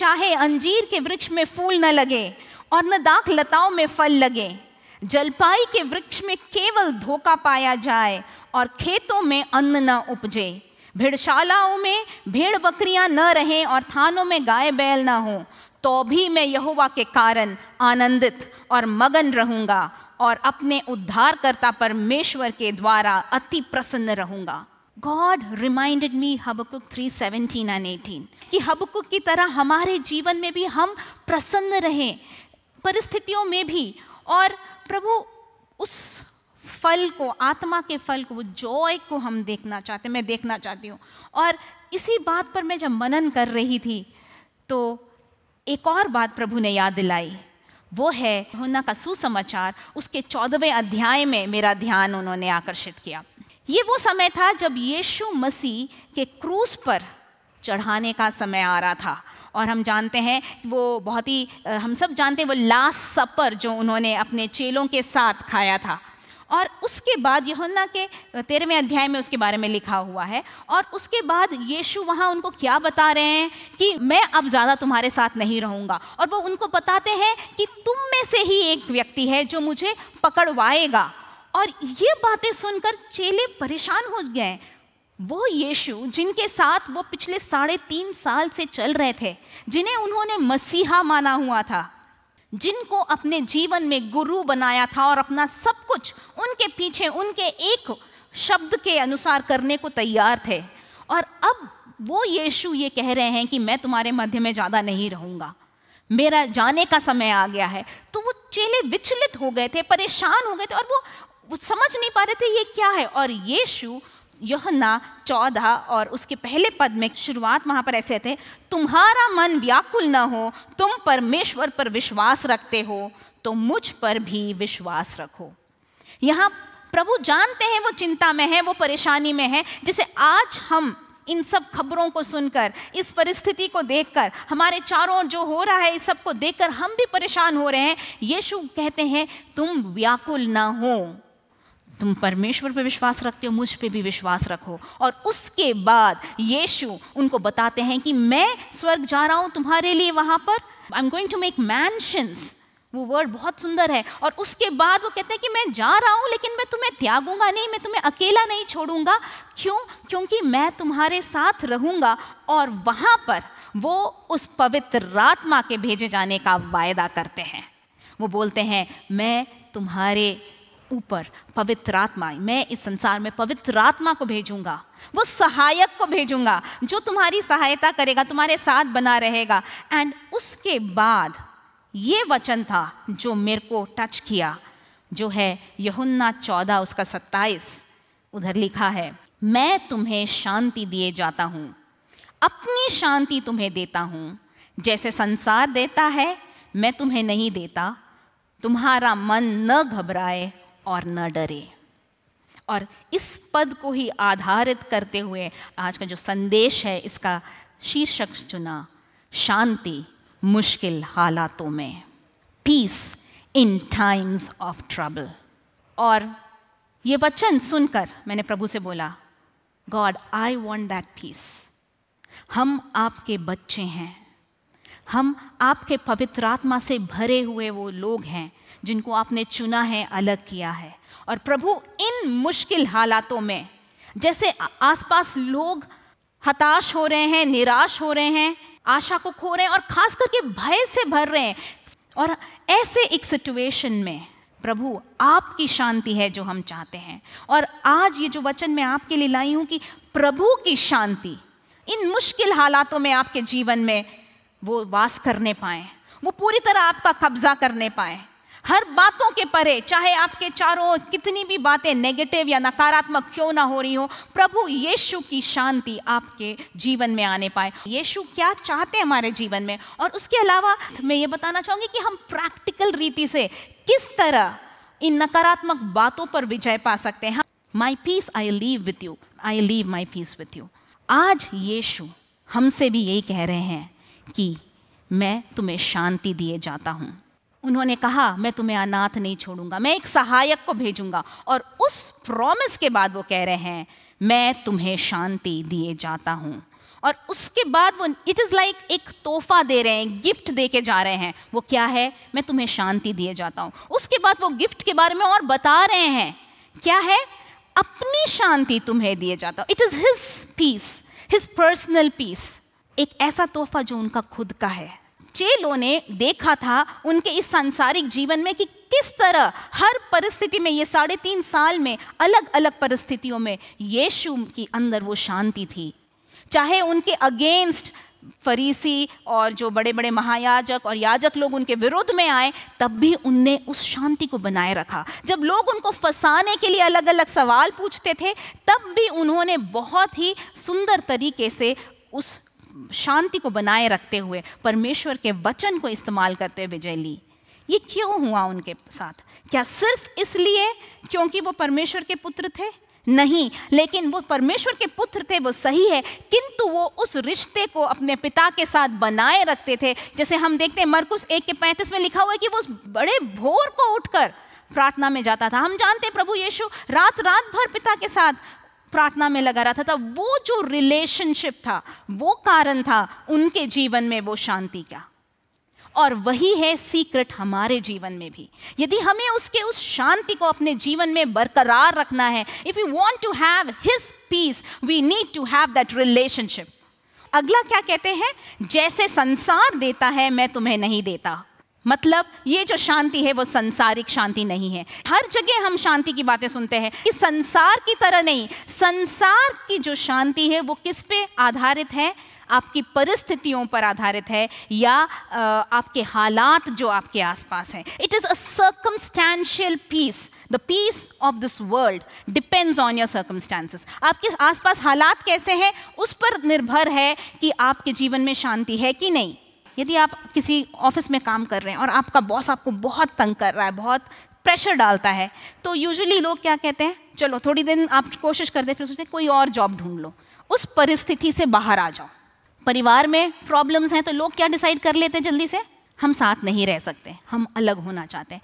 चाहे अंजीर के वृक्ष में फूल न लगे और न दाख लताओं में फल लगे जलपाई के वृक्ष में केवल धोखा पाया जाए और खेतों में अन्न न उपजे भेड़शालाओं में भेड़ बकरियां न रहें और थानों में गाय बैल ना हो तो भी मैं यहोवा के कारण आनंदित और मगन रहूंगा और अपने उद्धारकर्ता परमेश्वर के द्वारा अति प्रसन्न रहूंगा God reminded me Habakkuk 3:17 and 18 कि हबकुक की तरह हमारे जीवन में भी हम प्रसन्न रहें परिस्थितियों में भी और प्रभु उस फल को आत्मा के फल को वो जॉय को हम देखना चाहते मैं देखना चाहती हूँ और इसी बात पर मैं जब मनन कर रही थी तो एक और बात प्रभु ने याद दिलाई वो है होना का सुसमाचार उसके चौदहवें अध्याय में मेरा ध्यान उन्होंने आकर्षित किया ये वो समय था जब यीशु मसीह के क्रूस पर चढ़ाने का समय आ रहा था और हम जानते हैं वो बहुत ही हम सब जानते हैं वो लास्ट सपर जो उन्होंने अपने चेलों के साथ खाया था और उसके बाद यहुन्ना के तेरहवें अध्याय में उसके बारे में लिखा हुआ है और उसके बाद यीशु वहाँ उनको क्या बता रहे हैं कि मैं अब ज़्यादा तुम्हारे साथ नहीं रहूँगा और वो उनको बताते हैं कि तुम में से ही एक व्यक्ति है जो मुझे पकड़वाएगा और ये बातें सुनकर चेले परेशान हो गए वो यीशु जिनके साथ वो पिछले साढ़े तीन साल से चल रहे थे जिन्हें उन्होंने मसीहा माना हुआ था जिनको अपने जीवन में गुरु बनाया था और अपना सब कुछ उनके पीछे उनके एक शब्द के अनुसार करने को तैयार थे और अब वो यीशु ये कह रहे हैं कि मैं तुम्हारे मध्य में ज़्यादा नहीं रहूँगा मेरा जाने का समय आ गया है तो वो चेले विचलित हो गए थे परेशान हो गए थे और वो वो समझ नहीं पा रहे थे ये क्या है और यीशु योहना चौदह और उसके पहले पद में शुरुआत वहाँ पर ऐसे थे तुम्हारा मन व्याकुल न हो तुम परमेश्वर पर विश्वास रखते हो तो मुझ पर भी विश्वास रखो यहाँ प्रभु जानते हैं वो चिंता में है वो परेशानी में है जैसे आज हम इन सब खबरों को सुनकर इस परिस्थिति को देखकर हमारे चारों ओर जो हो रहा है इस सब को देखकर हम भी परेशान हो रहे हैं यीशु कहते हैं तुम व्याकुल ना हो तुम परमेश्वर पर विश्वास रखते हो मुझ पे भी विश्वास रखो और उसके बाद यीशु उनको बताते हैं कि मैं स्वर्ग जा रहा हूँ तुम्हारे लिए वहाँ पर I am going to make mansions वो वर्ड बहुत सुंदर है और उसके बाद वो कहते हैं कि मैं जा रहा हूँ लेकिन मैं तुम्हें त्यागूंगा नहीं मैं तुम्हें अकेला नहीं छोड़ूंगा क्यों क्योंकि मैं तुम्हारे साथ रहूंगा और वहाँ पर वो उस पवित्र आत्मा के भेजे जाने का वायदा करते हैं वो बोलते हैं मैं तुम्हारे ऊपर पवित्र आत्मा मैं इस संसार में पवित्र आत्मा को भेजूंगा वो सहायक को भेजूंगा जो तुम्हारी सहायता करेगा तुम्हारे साथ बना रहेगा एंड उसके बाद ये वचन था जो मेरे को टच किया जो है यहुन्ना चौदह उसका सत्ताईस उधर लिखा है मैं तुम्हें शांति दिए जाता हूँ अपनी शांति तुम्हें देता हूँ जैसे संसार देता है मैं तुम्हें नहीं देता तुम्हारा मन न घबराए और न डरे और इस पद को ही आधारित करते हुए आज का जो संदेश है इसका शीर्षक चुना शांति मुश्किल हालातों में peace in times of trouble और ये वचन सुनकर मैंने प्रभु से बोला God I want that peace हम आपके बच्चे हैं हम आपके पवित्र आत्मा से भरे हुए वो लोग हैं जिनको आपने चुना है अलग किया है और प्रभु इन मुश्किल हालातों में जैसे आसपास लोग हताश हो रहे हैं निराश हो रहे हैं आशा को खो रहे हैं और खास करके भय से भर रहे हैं और ऐसे एक सिचुएशन में प्रभु आपकी शांति है जो हम चाहते हैं और आज ये जो वचन मैं आपके लिए लाई हूँ कि प्रभु की शांति इन मुश्किल हालातों में आपके जीवन में वो वास करने पाए वो पूरी तरह आपका कब्जा करने पाए हर बातों के परे चाहे आपके चारों ओर कितनी भी बातें नेगेटिव या नकारात्मक क्यों ना हो रही हो प्रभु यीशु की शांति आपके जीवन में आने पाए यीशु क्या चाहते हैं हमारे जीवन में और उसके अलावा मैं ये बताना चाहूँगी कि हम प्रैक्टिकल रीति से किस तरह इन नकारात्मक बातों पर विजय पा सकते हैं my peace I leave with you I leave my peace with you आज यीशु हमसे भी यही कह रहे हैं कि मैं तुम्हें शांति दिए जाता हूँ उन्होंने कहा मैं तुम्हें अनाथ नहीं छोड़ूंगा मैं एक सहायक को भेजूंगा और उस प्रॉमिस के बाद वो कह रहे हैं मैं तुम्हें शांति दिए जाता हूँ और उसके बाद वो इट इज़ लाइक एक तोहफा दे रहे हैं गिफ्ट दे के जा रहे हैं वो क्या है मैं तुम्हें शांति दिए जाता हूँ उसके बाद वो गिफ्ट के बारे में और बता रहे हैं क्या है अपनी शांति तुम्हें दिए जाता हूँ it is his peace his personal peace एक ऐसा तोहफा जो उनका खुद का है चेलों ने देखा था उनके इस सांसारिक जीवन में कि किस तरह हर परिस्थिति में ये साढ़े तीन साल में अलग अलग परिस्थितियों में यीशु की अंदर वो शांति थी चाहे उनके अगेंस्ट फरीसी और जो बड़े बड़े महायाजक और याजक लोग उनके विरोध में आए तब भी उनने उस शांति को बनाए रखा जब लोग उनको फंसाने के लिए अलग अलग सवाल पूछते थे तब भी उन्होंने बहुत ही सुंदर तरीके से उस शांति को बनाए रखते हुए परमेश्वर के वचन को इस्तेमाल करते हुए विजय ली ये क्यों हुआ उनके साथ क्या सिर्फ इसलिए क्योंकि वो परमेश्वर के पुत्र थे नहीं लेकिन वो परमेश्वर के पुत्र थे वो सही है किंतु वो उस रिश्ते को अपने पिता के साथ बनाए रखते थे जैसे हम देखते हैं मरकुस एक के पैंतीस में लिखा हुआ है कि वो उस बड़े भोर को उठकर प्रार्थना में जाता था हम जानते प्रभु यीशु रात रात भर पिता के साथ प्रार्थना में लगा रहा था, था वो जो रिलेशनशिप था वो कारण था उनके जीवन में वो शांति का और वही है सीक्रेट हमारे जीवन में भी यदि हमें उसके उस शांति को अपने जीवन में बरकरार रखना है if you want to have his peace we need to have that relationship अगला क्या कहते हैं जैसे संसार देता है मैं तुम्हें नहीं देता मतलब ये जो शांति है वो संसारिक शांति नहीं है हर जगह हम शांति की बातें सुनते हैं कि संसार की तरह नहीं संसार की जो शांति है वो किस पे आधारित है आपकी परिस्थितियों पर आधारित है या आपके हालात जो आपके आसपास हैं it is a circumstantial peace the peace of this world depends on your circumstances आपके आसपास हालात कैसे हैं उस पर निर्भर है कि आपके जीवन में शांति है कि नहीं यदि आप किसी ऑफिस में काम कर रहे हैं और आपका बॉस आपको बहुत तंग कर रहा है बहुत प्रेशर डालता है तो यूजुअली लोग क्या कहते हैं चलो थोड़ी दिन आप कोशिश करते फिर सोचते कोई और जॉब ढूंढ लो उस परिस्थिति से बाहर आ जाओ परिवार में प्रॉब्लम्स हैं तो लोग क्या डिसाइड कर लेते हैं जल्दी से हम साथ नहीं रह सकते हम अलग होना चाहते हैं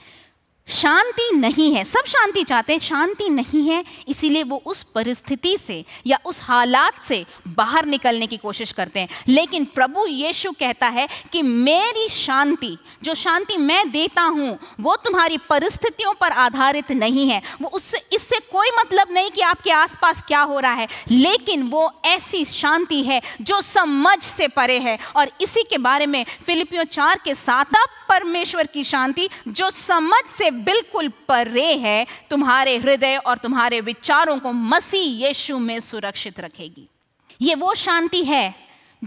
शांति नहीं है सब शांति चाहते हैं शांति नहीं है इसीलिए वो उस परिस्थिति से या उस हालात से बाहर निकलने की कोशिश करते हैं लेकिन प्रभु यीशु कहता है कि मेरी शांति जो शांति मैं देता हूँ वो तुम्हारी परिस्थितियों पर आधारित नहीं है वो उससे इससे कोई मतलब नहीं कि आपके आसपास क्या हो रहा है लेकिन वो ऐसी शांति है जो समझ से परे है और इसी के बारे में फिलिपियो चार के साथ परमेश्वर की शांति जो समझ से बिल्कुल परे है तुम्हारे हृदय और तुम्हारे विचारों को मसीह यीशु में सुरक्षित रखेगी ये वो शांति है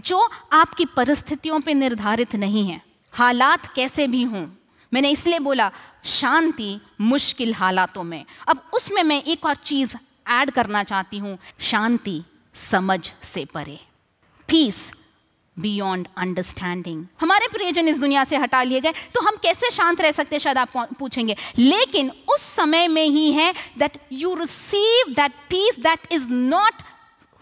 जो आपकी परिस्थितियों पे निर्धारित नहीं है हालात कैसे भी हों मैंने इसलिए बोला शांति मुश्किल हालातों में अब उसमें मैं एक और चीज़ ऐड करना चाहती हूँ शांति समझ से परे पीस बियॉन्ड अंडरस्टैंडिंग हमारे प्रियजन इस दुनिया से हटा लिए गए तो हम कैसे शांत रह सकते शायद आप पूछेंगे लेकिन उस समय में ही है that you receive that peace that is not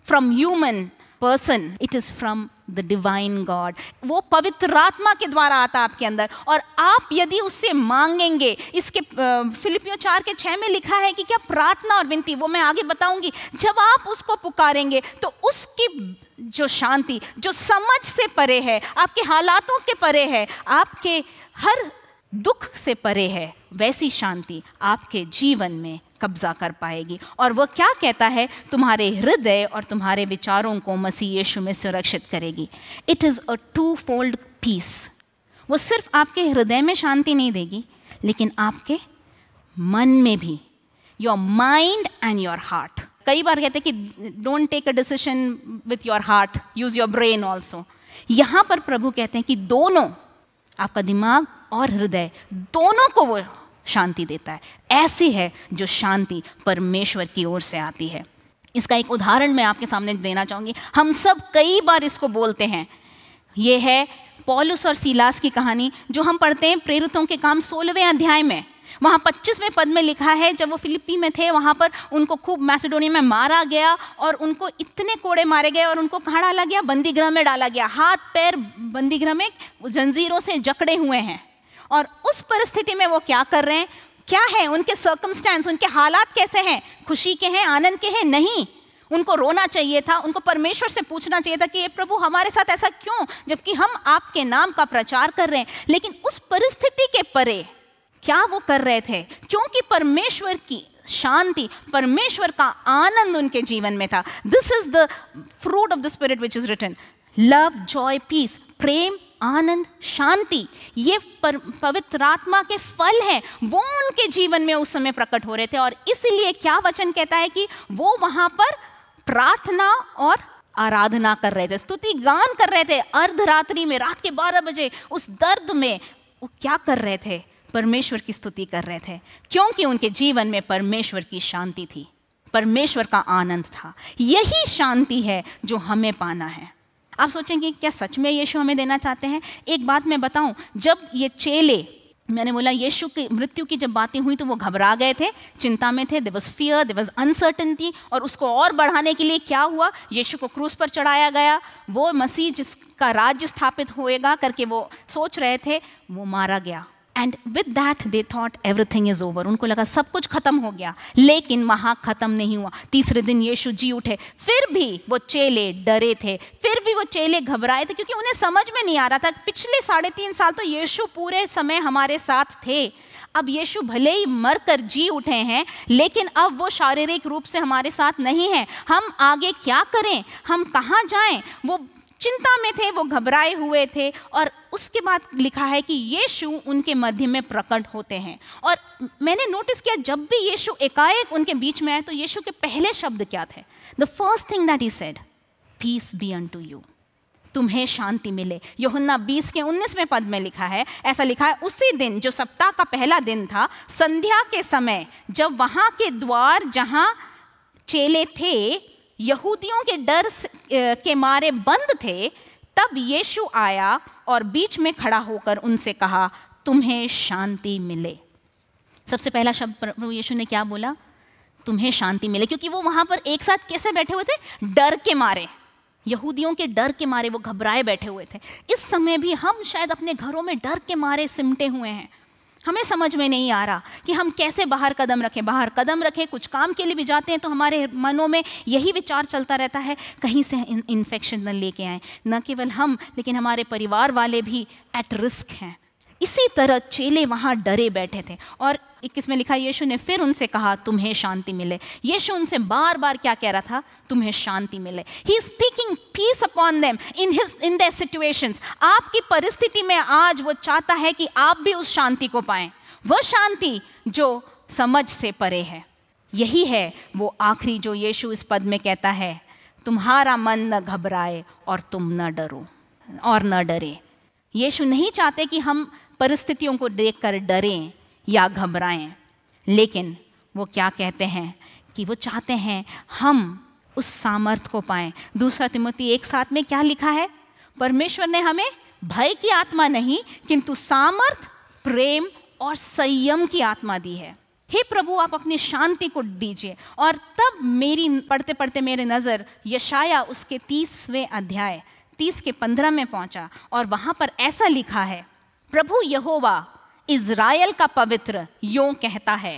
from human person it is from the divine God वो पवित्र आत्मा के द्वारा आता आपके अंदर और आप यदि उससे मांगेंगे इसके फिलिपियो चार के छः में लिखा है कि क्या प्रार्थना और विनती वो मैं आगे बताऊंगी जब आप उसको पुकारेंगे तो उसकी जो शांति जो समझ से परे है आपके हालातों के परे है आपके हर दुख से परे है वैसी शांति आपके जीवन में कब्जा कर पाएगी और वह क्या कहता है तुम्हारे हृदय और तुम्हारे विचारों को मसीह यीशु में सुरक्षित करेगी it is a twofold peace वो सिर्फ आपके हृदय में शांति नहीं देगी लेकिन आपके मन में भी your mind and your heart कई बार कहते हैं कि don't take a decision with your heart use your brain also यहाँ पर प्रभु कहते हैं कि दोनों आपका दिमाग और हृदय दोनों को वो शांति देता है ऐसी है जो शांति परमेश्वर की ओर से आती है इसका एक उदाहरण मैं आपके सामने देना चाहूँगी हम सब कई बार इसको बोलते हैं ये है पॉलुस और सीलास की कहानी जो हम पढ़ते हैं प्रेरितों के काम सोलहवें अध्याय में वहाँ पच्चीसवें पद में लिखा है जब वो फिलिपी में थे वहाँ पर उनको खूब मैसेडोनिया में मारा गया और उनको इतने कोड़े मारे गए और उनको कहाँ डाला गया बंदीगृह में डाला गया हाथ पैर बंदीगृह में जंजीरों से जकड़े हुए हैं और उस परिस्थिति में वो क्या कर रहे हैं क्या है उनके सर्कमस्टेंस उनके हालात कैसे हैं खुशी के हैं आनंद के हैं नहीं उनको रोना चाहिए था उनको परमेश्वर से पूछना चाहिए था कि ये प्रभु हमारे साथ ऐसा क्यों जबकि हम आपके नाम का प्रचार कर रहे हैं लेकिन उस परिस्थिति के परे क्या वो कर रहे थे क्योंकि परमेश्वर की शांति परमेश्वर का आनंद उनके जीवन में था this is the fruit of the spirit which is return love joy peace प्रेम आनंद शांति ये पवित्र आत्मा के फल हैं वो उनके जीवन में उस समय प्रकट हो रहे थे और इसलिए क्या वचन कहता है कि वो वहाँ पर प्रार्थना और आराधना कर रहे थे स्तुति गान कर रहे थे अर्धरात्रि में रात के बारह बजे उस दर्द में वो क्या कर रहे थे परमेश्वर की स्तुति कर रहे थे क्योंकि उनके जीवन में परमेश्वर की शांति थी परमेश्वर का आनंद था यही शांति है जो हमें पाना है आप सोचेंगे क्या सच में यीशु हमें देना चाहते हैं एक बात मैं बताऊं जब ये चेले मैंने बोला यीशु की मृत्यु की जब बातें हुई तो वो घबरा गए थे चिंता में थे देवज फियर देवज अनसर्टनटी और उसको और बढ़ाने के लिए क्या हुआ यीशु को क्रूस पर चढ़ाया गया वो मसीह जिसका राज्य स्थापित होएगा करके वो सोच रहे थे वो मारा गया and with that they thought everything is over उनको लगा सब कुछ खत्म हो गया लेकिन वहां खत्म नहीं हुआ तीसरे दिन यीशु जी उठे फिर भी वो चेले डरे थे फिर भी वो चेले घबराए थे क्योंकि उन्हें समझ में नहीं आ रहा था पिछले साढ़े तीन साल तो यीशु पूरे समय हमारे साथ थे अब यीशु भले ही मर कर जी उठे हैं लेकिन अब वो शारीरिक रूप से हमारे साथ नहीं है हम आगे क्या करें हम कहाँ जाएं वो चिंता में थे वो घबराए हुए थे और उसके बाद लिखा है कि यीशु उनके मध्य में प्रकट होते हैं और मैंने नोटिस किया जब भी यीशु एकाएक उनके बीच में आए तो यीशु के पहले शब्द क्या थे the first thing that he said peace be unto you तुम्हें शांति मिले योहन्ना 20 के 19वें पद में लिखा है ऐसा लिखा है उसी दिन जो सप्ताह का पहला दिन था संध्या के समय जब वहां के द्वार जहां चेले थे यहूदियों के डर के मारे बंद थे तब यीशु आया और बीच में खड़ा होकर उनसे कहा तुम्हें शांति मिले सबसे पहला शब्द प्रभु यीशु ने क्या बोला तुम्हें शांति मिले क्योंकि वो वहां पर एक साथ कैसे बैठे हुए थे डर के मारे यहूदियों के डर के मारे वो घबराए बैठे हुए थे इस समय भी हम शायद अपने घरों में डर के मारे सिमटे हुए हैं हमें समझ में नहीं आ रहा कि हम कैसे बाहर कदम रखें बाहर कदम रखें कुछ काम के लिए भी जाते हैं तो हमारे मनों में यही विचार चलता रहता है कहीं से इन्फेक्शन न लेके आए न केवल हम लेकिन हमारे परिवार वाले भी एट रिस्क हैं इसी तरह चेले वहाँ डरे बैठे थे और इक्कीस में लिखा यीशु ने फिर उनसे कहा तुम्हें शांति मिले यीशु उनसे बार बार क्या कह रहा था तुम्हें शांति मिले he speaking peace upon them in his in the situation आपकी परिस्थिति में आज वो चाहता है कि आप भी उस शांति को पाए वह शांति जो समझ से परे है यही है वो आखिरी जो यीशु इस पद में कहता है तुम्हारा मन न घबराए और तुम न डरो और न डरे यीशु नहीं चाहते कि हम परिस्थितियों को देखकर डरें या घबराएं लेकिन वो क्या कहते हैं कि वो चाहते हैं हम उस सामर्थ को पाएं दूसरा तिमोती एक साथ में क्या लिखा है परमेश्वर ने हमें भय की आत्मा नहीं किंतु सामर्थ प्रेम और संयम की आत्मा दी है हे प्रभु आप अपनी शांति को दीजिए और तब मेरी पढ़ते पढ़ते मेरे नज़र यशाया उसके तीसवें अध्याय तीस के पंद्रह में पहुंचा और वहाँ पर ऐसा लिखा है प्रभु यहोवा इज़राइल का पवित्र यों कहता है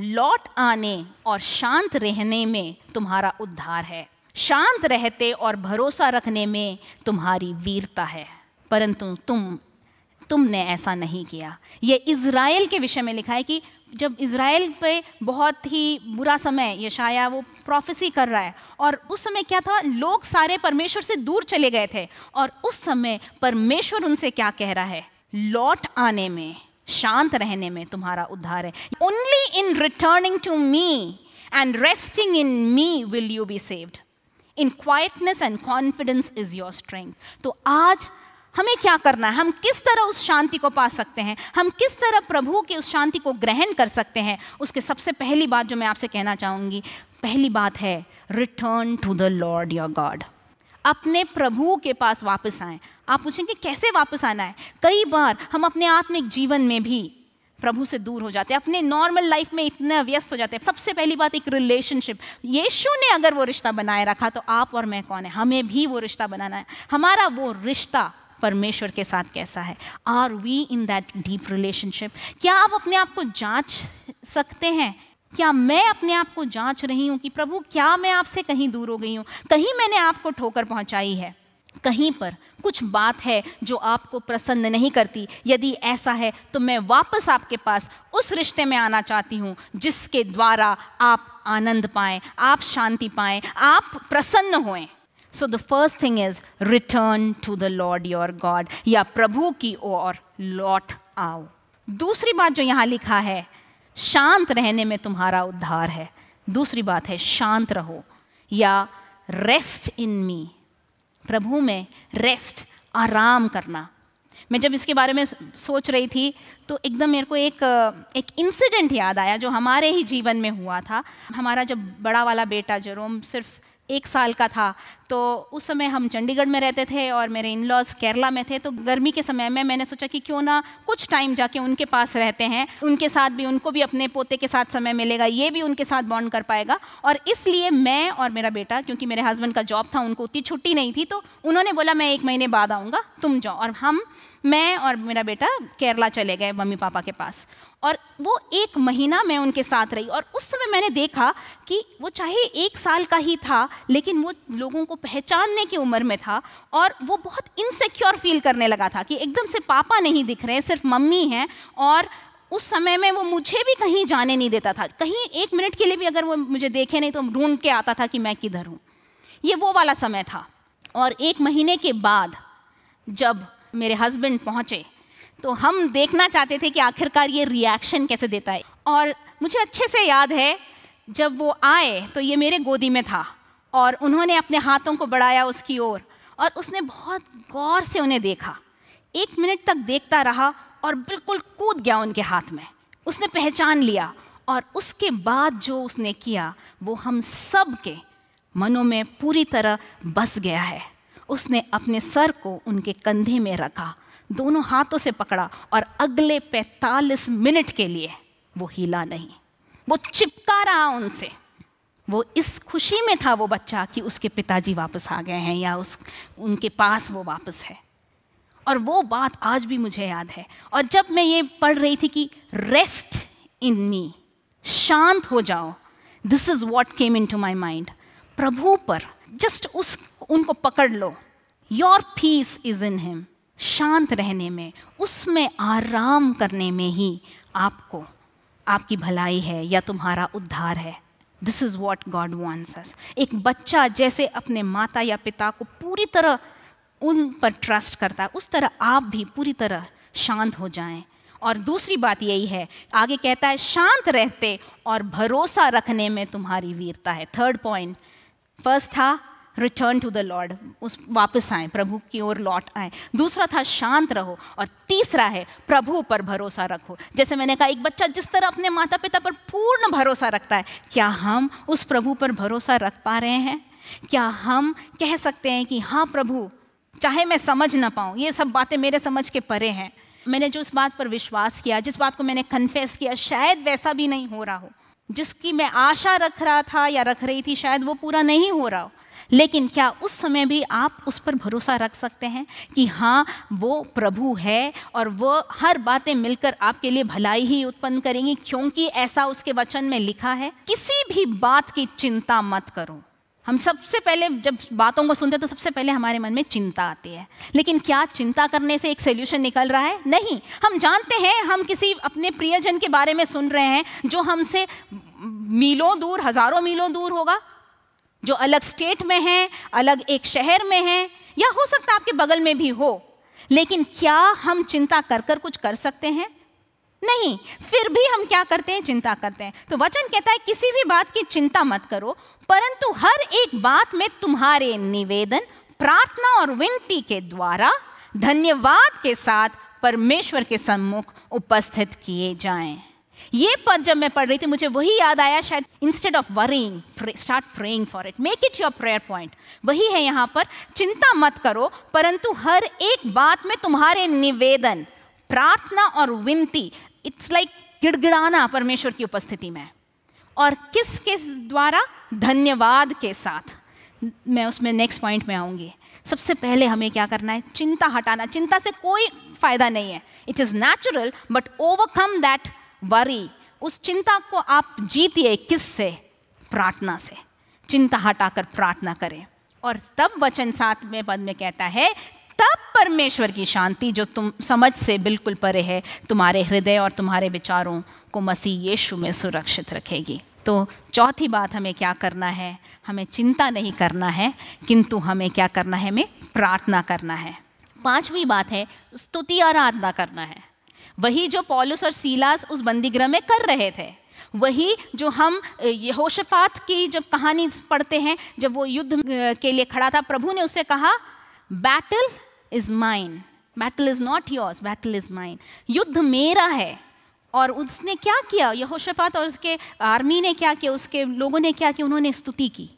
लौट आने और शांत रहने में तुम्हारा उद्धार है शांत रहते और भरोसा रखने में तुम्हारी वीरता है परंतु तुम तुमने ऐसा नहीं किया ये इज़राइल के विषय में लिखा है कि जब इज़राइल पे बहुत ही बुरा समय यह शाया वो प्रोफेसी कर रहा है और उस समय क्या था लोग सारे परमेश्वर से दूर चले गए थे और उस समय परमेश्वर उनसे क्या कह रहा है लौट आने में शांत रहने में तुम्हारा उद्धार है only in returning to me and resting in me will you be saved in quietness and confidence is your strength तो आज हमें क्या करना है हम किस तरह उस शांति को पा सकते हैं हम किस तरह प्रभु की उस शांति को ग्रहण कर सकते हैं उसके सबसे पहली बात जो मैं आपसे कहना चाहूंगी पहली बात है return to the Lord your God अपने प्रभु के पास वापस आए आप पूछेंगे कैसे वापस आना है कई बार हम अपने आत्मिक जीवन में भी प्रभु से दूर हो जाते हैं अपने नॉर्मल लाइफ में इतना व्यस्त हो जाते हैं सबसे पहली बात एक रिलेशनशिप यीशु ने अगर वो रिश्ता बनाए रखा तो आप और मैं कौन है हमें भी वो रिश्ता बनाना है हमारा वो रिश्ता परमेश्वर के साथ कैसा है are we in that deep relationship क्या आप अपने आप को जांच सकते हैं क्या मैं अपने आप को जांच रही हूं कि प्रभु क्या मैं आपसे कहीं दूर हो गई हूं कहीं मैंने आपको ठोकर पहुंचाई है कहीं पर कुछ बात है जो आपको प्रसन्न नहीं करती यदि ऐसा है तो मैं वापस आपके पास उस रिश्ते में आना चाहती हूँ जिसके द्वारा आप आनंद पाए आप शांति पाए आप प्रसन्न होएं so the first thing is return to the Lord your God या प्रभु की ओर लौट आओ दूसरी बात जो यहाँ लिखा है शांत रहने में तुम्हारा उद्धार है दूसरी बात है शांत रहो या रेस्ट इन मी प्रभु में रेस्ट आराम करना मैं जब इसके बारे में सोच रही थी तो एकदम मेरे को एक एक इंसिडेंट याद आया जो हमारे ही जीवन में हुआ था हमारा जब बड़ा वाला बेटा जरोम सिर्फ एक साल का था तो उस समय हम चंडीगढ़ में रहते थे और मेरे इन लॉज केरला में थे तो गर्मी के समय में मैंने सोचा कि क्यों ना कुछ टाइम जाके उनके पास रहते हैं उनके साथ भी उनको भी अपने पोते के साथ समय मिलेगा ये भी उनके साथ बॉन्ड कर पाएगा और इसलिए मैं और मेरा बेटा क्योंकि मेरे हस्बैंड का जॉब था उनको उतनी छुट्टी नहीं थी तो उन्होंने बोला मैं एक महीने बाद आऊँगा तुम जाओ और हम मैं और मेरा बेटा केरला चले गए मम्मी पापा के पास और वो एक महीना मैं उनके साथ रही और उस समय मैंने देखा कि वो चाहे एक साल का ही था लेकिन वो लोगों को पहचानने की उम्र में था और वो बहुत इनसेक्योर फील करने लगा था कि एकदम से पापा नहीं दिख रहे सिर्फ मम्मी हैं और उस समय में वो मुझे भी कहीं जाने नहीं देता था कहीं एक मिनट के लिए भी अगर वो मुझे देखे नहीं तो ढूंढ के आता था कि मैं किधर हूँ ये वो वाला समय था और एक महीने के बाद जब मेरे हस्बैंड पहुँचे तो हम देखना चाहते थे कि आखिरकार ये रिएक्शन कैसे देता है और मुझे अच्छे से याद है जब वो आए तो ये मेरे गोदी में था और उन्होंने अपने हाथों को बढ़ाया उसकी ओर और उसने बहुत गौर से उन्हें देखा एक मिनट तक देखता रहा और बिल्कुल कूद गया उनके हाथ में उसने पहचान लिया और उसके बाद जो उसने किया वो हम सब के मनों में पूरी तरह बस गया है उसने अपने सर को उनके कंधे में रखा दोनों हाथों से पकड़ा और अगले 45 मिनट के लिए वो हिला नहीं वो चिपका रहा उनसे वो इस खुशी में था वो बच्चा कि उसके पिताजी वापस आ गए हैं या उस उनके पास वो वापस है और वो बात आज भी मुझे याद है और जब मैं ये पढ़ रही थी कि रेस्ट इन मी शांत हो जाओ this is what came into my mind प्रभु पर जस्ट उस उनको पकड़ लो your peace is in him शांत रहने में उसमें आराम करने में ही आपको आपकी भलाई है या तुम्हारा उद्धार है this is what God wants us एक बच्चा जैसे अपने माता या पिता को पूरी तरह उन पर ट्रस्ट करता है उस तरह आप भी पूरी तरह शांत हो जाएं और दूसरी बात यही है आगे कहता है शांत रहते और भरोसा रखने में तुम्हारी वीरता है थर्ड पॉइंट फर्स्ट था रिटर्न टू द लॉर्ड उस वापस आए प्रभु की ओर लौट आए दूसरा था शांत रहो और तीसरा है प्रभु पर भरोसा रखो जैसे मैंने कहा एक बच्चा जिस तरह अपने माता पिता पर पूर्ण भरोसा रखता है क्या हम उस प्रभु पर भरोसा रख पा रहे हैं क्या हम कह सकते हैं कि हाँ प्रभु चाहे मैं समझ ना पाऊँ ये सब बातें मेरे समझ के परे हैं मैंने जो इस बात पर विश्वास किया जिस बात को मैंने कन्फेस किया शायद वैसा भी नहीं हो रहा हो जिसकी मैं आशा रख रहा था या रख रही थी शायद वो पूरा नहीं हो रहा हो लेकिन क्या उस समय भी आप उस पर भरोसा रख सकते हैं कि हाँ वो प्रभु है और वो हर बातें मिलकर आपके लिए भलाई ही उत्पन्न करेंगी क्योंकि ऐसा उसके वचन में लिखा है किसी भी बात की चिंता मत करो हम सबसे पहले जब बातों को सुनते हैं तो सबसे पहले हमारे मन में चिंता आती है लेकिन क्या चिंता करने से एक सोल्यूशन निकल रहा है नहीं हम जानते हैं हम किसी अपने प्रियजन के बारे में सुन रहे हैं जो हमसे मीलों दूर हज़ारों मीलों दूर होगा जो अलग स्टेट में हैं अलग एक शहर में हैं या हो सकता है आपके बगल में भी हो लेकिन क्या हम चिंता कर कर कुछ कर सकते हैं नहीं फिर भी हम क्या करते हैं चिंता करते हैं तो वचन कहता है किसी भी बात की चिंता मत करो परंतु हर एक बात में तुम्हारे निवेदन प्रार्थना और विनती के द्वारा धन्यवाद के साथ परमेश्वर के सम्मुख उपस्थित किए जाएं। ये पद जब मैं पढ़ रही थी मुझे वही याद आया शायद instead of worrying start praying for it make it your prayer point वही है यहाँ पर चिंता मत करो परंतु हर एक बात में तुम्हारे निवेदन प्रार्थना और विनती इट्स लाइक गिड़गिड़ाना परमेश्वर की उपस्थिति में और किस किस द्वारा धन्यवाद के साथ मैं उसमें नेक्स्ट पॉइंट में आऊँगी सबसे पहले हमें क्या करना है चिंता हटाना चिंता से कोई फायदा नहीं है it is natural but overcome that worry उस चिंता को आप जीतिए किससे प्रार्थना से चिंता हटाकर प्रार्थना करें और तब वचन साथ में पद में कहता है तब परमेश्वर की शांति जो तुम समझ से बिल्कुल परे है तुम्हारे हृदय और तुम्हारे विचारों को मसीह यीशु में सुरक्षित रखेगी तो चौथी बात हमें क्या करना है हमें चिंता नहीं करना है किंतु हमें क्या करना है हमें प्रार्थना करना है पांचवी बात है स्तुति आराधना करना है वही जो पॉलुस और सीलास उस बंदीगृह में कर रहे थे वही जो हम यहोशफात की जब कहानी पढ़ते हैं जब वो युद्ध के लिए खड़ा था प्रभु ने उससे कहा battle is mine battle is not yours battle is mine युद्ध मेरा है और उसने क्या किया यहोशफात और उसके आर्मी ने क्या किया उसके लोगों ने क्या किया उन्होंने स्तुति की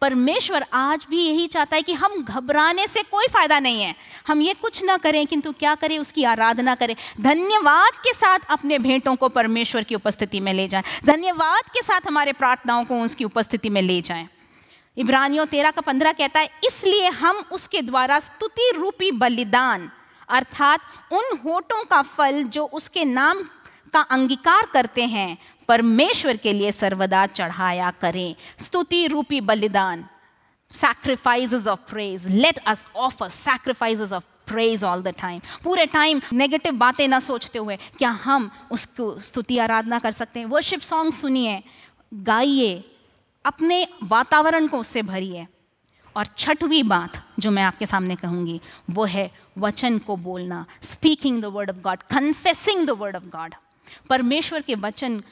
परमेश्वर आज भी यही चाहता है कि हम घबराने से कोई फायदा नहीं है हम ये कुछ ना करें किंतु क्या करें उसकी आराधना करें धन्यवाद के साथ अपने भेंटों को परमेश्वर की उपस्थिति में ले जाएं धन्यवाद के साथ हमारे प्रार्थनाओं को उसकी उपस्थिति में ले जाएं इब्रानियों तेरह का पंद्रह कहता है इसलिए हम उसके द्वारा स्तुति रूपी बलिदान अर्थात उन होठों का फल जो उसके नाम का अंगीकार करते हैं परमेश्वर के लिए सर्वदा चढ़ाया करें स्तुति रूपी बलिदान sacrifices of praise let us offer sacrifices of praise all the time पूरे टाइम नेगेटिव बातें ना सोचते हुए क्या हम उसको स्तुति आराधना कर सकते हैं वर्शिप सॉन्ग सुनिए गाइए अपने वातावरण को उससे भरिए और छठवीं बात जो मैं आपके सामने कहूंगी वो है वचन को बोलना speaking the word of God confessing the word of God परमेश्वर के वचन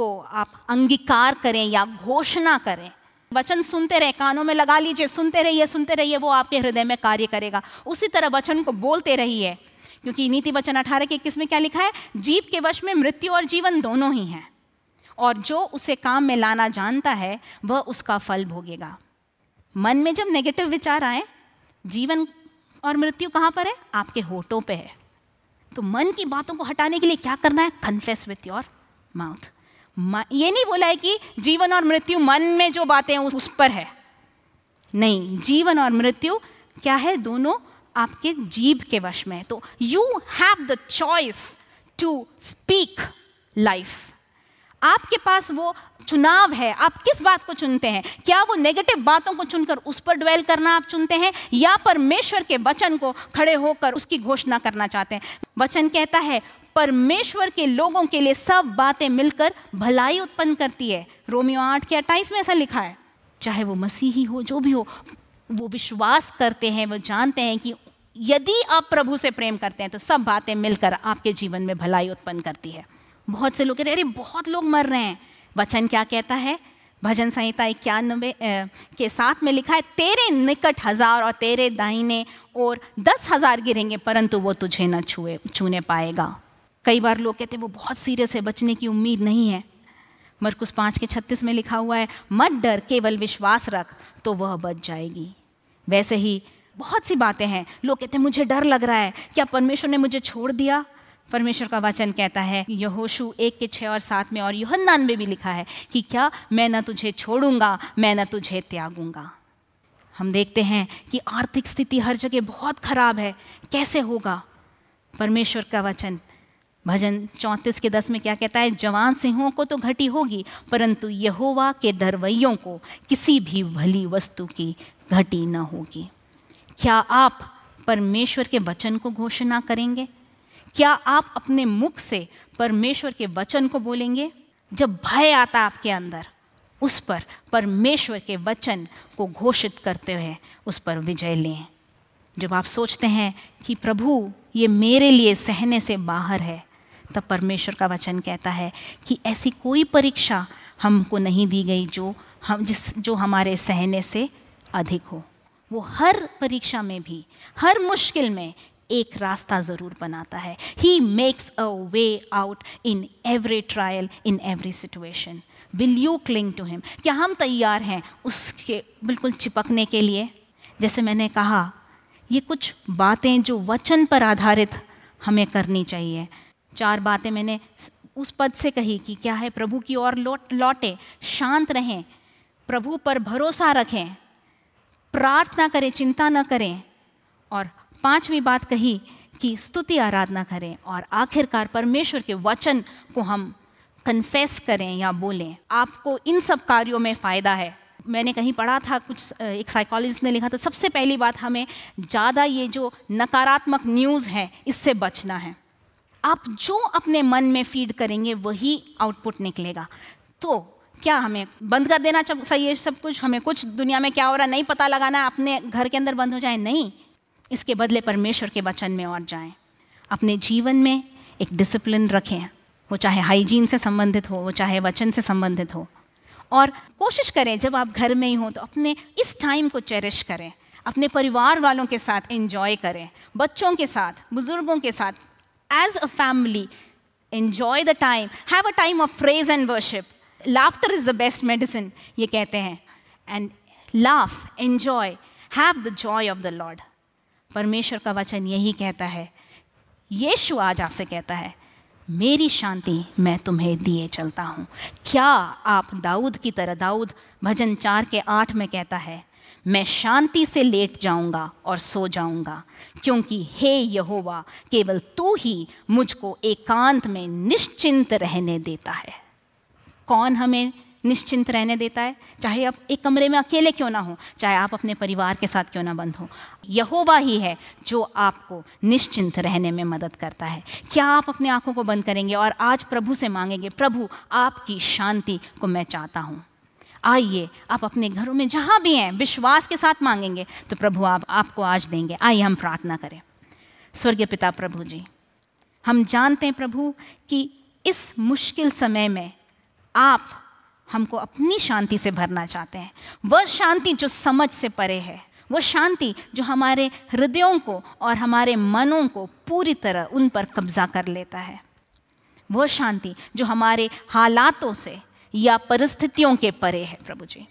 को आप अंगीकार करें या घोषणा करें वचन सुनते रहे कानों में लगा लीजिए सुनते रहिए सुनते रहिए वो आपके हृदय में कार्य करेगा उसी तरह वचन को बोलते रहिए क्योंकि नीति वचन अठारह के इक्कीस में क्या लिखा है जीव के वश में मृत्यु और जीवन दोनों ही हैं और जो उसे काम में लाना जानता है वह उसका फल भोगेगा मन में जब नेगेटिव विचार आए जीवन और मृत्यु कहाँ पर है आपके होठों पे है तो मन की बातों को हटाने के लिए क्या करना है कन्फेस विथ योर माउथ ये नहीं बोला है कि जीवन और मृत्यु मन में जो बातें हैं उस पर है नहीं जीवन और मृत्यु क्या है दोनों आपके जीव के वश में है तो you have the choice to speak life आपके पास वो चुनाव है आप किस बात को चुनते हैं क्या वो नेगेटिव बातों को चुनकर उस पर ड्वेल करना आप चुनते हैं या परमेश्वर के वचन को खड़े होकर उसकी घोषणा करना चाहते हैं वचन कहता है परमेश्वर के लोगों के लिए सब बातें मिलकर भलाई उत्पन्न करती है रोमियो आठ के अट्ठाईस में ऐसा लिखा है चाहे वो मसीही हो जो भी हो वो विश्वास करते हैं वो जानते हैं कि यदि आप प्रभु से प्रेम करते हैं तो सब बातें मिलकर आपके जीवन में भलाई उत्पन्न करती है बहुत से लोग कह रहे अरे बहुत लोग मर रहे हैं वचन क्या कहता है भजन संहिता इक्यानवे के साथ में लिखा है तेरे निकट हजार और तेरे दाहिने और दस हजार गिरेंगे परंतु वो तुझे न छुए छूने पाएगा कई बार लोग कहते हैं वो बहुत सीरियस है बचने की उम्मीद नहीं है मरकुस पाँच के छत्तीस में लिखा हुआ है मत डर केवल विश्वास रख तो वह बच जाएगी वैसे ही बहुत सी बातें हैं लोग कहते हैं मुझे डर लग रहा है क्या परमेश्वर ने मुझे छोड़ दिया परमेश्वर का वचन कहता है यहोशु एक के छः और सात में और यूहन्नान में भी लिखा है कि क्या मैं न तुझे छोड़ूंगा मैं न तुझे त्यागूंगा हम देखते हैं कि आर्थिक स्थिति हर जगह बहुत खराब है कैसे होगा परमेश्वर का वचन भजन चौंतीस के दस में क्या कहता है जवान सिंहों को तो घटी होगी परंतु यहोवा के डरवैयों को किसी भी भली वस्तु की घटी न होगी क्या आप परमेश्वर के वचन को घोषणा करेंगे क्या आप अपने मुख से परमेश्वर के वचन को बोलेंगे जब भय आता आपके अंदर उस पर परमेश्वर के वचन को घोषित करते हुए उस पर विजय लें जब आप सोचते हैं कि प्रभु ये मेरे लिए सहने से बाहर है तब परमेश्वर का वचन कहता है कि ऐसी कोई परीक्षा हमको नहीं दी गई जो हम जिस जो हमारे सहने से अधिक हो वो हर परीक्षा में भी हर मुश्किल में एक रास्ता ज़रूर बनाता है he makes a way out in every trial in every situation will you cling to him क्या हम तैयार हैं उसके बिल्कुल चिपकने के लिए जैसे मैंने कहा ये कुछ बातें जो वचन पर आधारित हमें करनी चाहिए चार बातें मैंने उस पद से कही कि क्या है प्रभु की ओर लौट लौटे शांत रहें प्रभु पर भरोसा रखें प्रार्थना करें चिंता न करें और पांचवी बात कही कि स्तुति आराधना करें और आखिरकार परमेश्वर के वचन को हम कन्फेस करें या बोलें आपको इन सब कार्यों में फ़ायदा है मैंने कहीं पढ़ा था कुछ एक साइकोलॉजिस्ट ने लिखा था सबसे पहली बात हमें ज़्यादा ये जो नकारात्मक न्यूज़ है इससे बचना है आप जो अपने मन में फीड करेंगे वही आउटपुट निकलेगा तो क्या हमें बंद कर देना सही है सब कुछ हमें कुछ दुनिया में क्या हो रहा नहीं पता लगाना अपने घर के अंदर बंद हो जाए नहीं इसके बदले परमेश्वर के वचन में और जाएं अपने जीवन में एक डिसिप्लिन रखें वो चाहे हाइजीन से संबंधित हो वो चाहे वचन से संबंधित हो और कोशिश करें जब आप घर में ही हों तो अपने इस टाइम को चेरिश करें अपने परिवार वालों के साथ एंजॉय करें बच्चों के साथ बुज़ुर्गों के साथ as a family. Enjoy the time. Have a time of praise and worship. Laughter is the best medicine, ये कहते हैं. And laugh, enjoy, have the joy of the Lord. परमेश्वर का वचन यही कहता है यीशु आज आपसे कहता है मेरी शांति मैं तुम्हें दिए चलता हूँ क्या आप दाऊद की तरह दाऊद भजन चार के आठ में कहता है मैं शांति से लेट जाऊंगा और सो जाऊंगा क्योंकि हे यहोवा केवल तू ही मुझको एकांत में निश्चिंत रहने देता है कौन हमें निश्चिंत रहने देता है चाहे आप एक कमरे में अकेले क्यों ना हो चाहे आप अपने परिवार के साथ क्यों ना बंद हो यहोवा ही है जो आपको निश्चिंत रहने में मदद करता है क्या आप अपने आंखों को बंद करेंगे और आज प्रभु से मांगेंगे प्रभु आपकी शांति को मैं चाहता हूँ आइए आप अपने घरों में जहाँ भी हैं विश्वास के साथ मांगेंगे तो प्रभु आप आपको आज देंगे आइए हम प्रार्थना करें स्वर्गीय पिता प्रभु जी हम जानते हैं प्रभु कि इस मुश्किल समय में आप हमको अपनी शांति से भरना चाहते हैं वह शांति जो समझ से परे है वो शांति जो हमारे हृदयों को और हमारे मनों को पूरी तरह उन पर कब्जा कर लेता है वह शांति जो हमारे हालातों से या परिस्थितियों के परे है प्रभु जी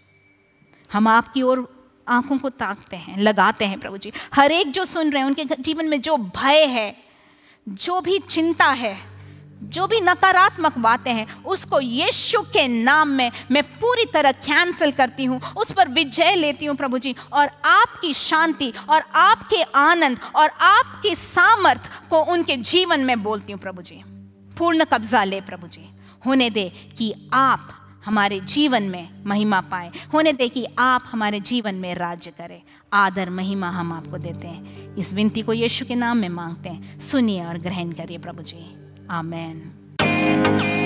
हम आपकी ओर आंखों को ताकते हैं लगाते हैं प्रभु जी हर एक जो सुन रहे हैं उनके जीवन में जो भय है जो भी चिंता है जो भी नकारात्मक बातें हैं उसको यीशु के नाम में मैं पूरी तरह कैंसिल करती हूँ उस पर विजय लेती हूँ प्रभु जी और आपकी शांति और आपके आनंद और आपके सामर्थ को उनके जीवन में बोलती हूँ प्रभु जी पूर्ण कब्जा ले प्रभु जी होने दे कि आप हमारे जीवन में महिमा पाए होने दे कि आप हमारे जीवन में राज्य करें आदर महिमा हम आपको देते हैं इस विनती को यीशु के नाम में मांगते हैं सुनिए और ग्रहण करिए प्रभु जी आमेन